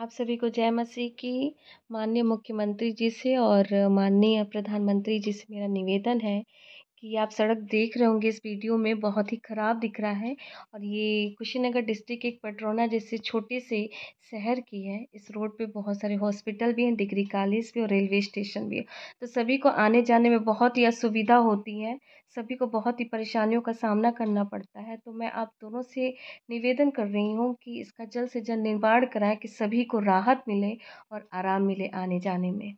आप सभी को जय मसीह की माननीय मुख्यमंत्री जी से और माननीय प्रधानमंत्री जी से मेरा निवेदन है कि आप सड़क देख रहे होंगे इस वीडियो में बहुत ही ख़राब दिख रहा है और ये कुशीनगर डिस्ट्रिक्ट एक पटरौना जैसे छोटे से शहर की है इस रोड पे बहुत सारे हॉस्पिटल भी हैं डिग्री कॉलेज भी और रेलवे स्टेशन भी है तो सभी को आने जाने में बहुत ही असुविधा होती है सभी को बहुत ही परेशानियों का सामना करना पड़ता है तो मैं आप दोनों से निवेदन कर रही हूँ कि इसका जल्द से जल्द निर्माण कराएँ कि सभी को राहत मिले और आराम मिले आने जाने में